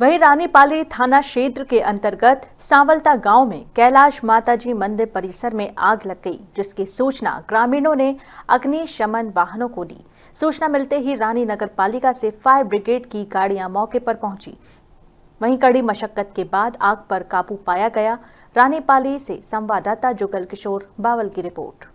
वहीं रानीपाली थाना क्षेत्र के अंतर्गत सांवलता गांव में कैलाश माताजी मंदिर परिसर में आग लग गई जिसकी सूचना ग्रामीणों ने अग्निशमन वाहनों को दी सूचना मिलते ही रानी नगर पालिका से फायर ब्रिगेड की गाड़ियां मौके पर पहुंची वहीं कड़ी मशक्कत के बाद आग पर काबू पाया गया रानीपाली से संवाददाता जुगल किशोर बावल की रिपोर्ट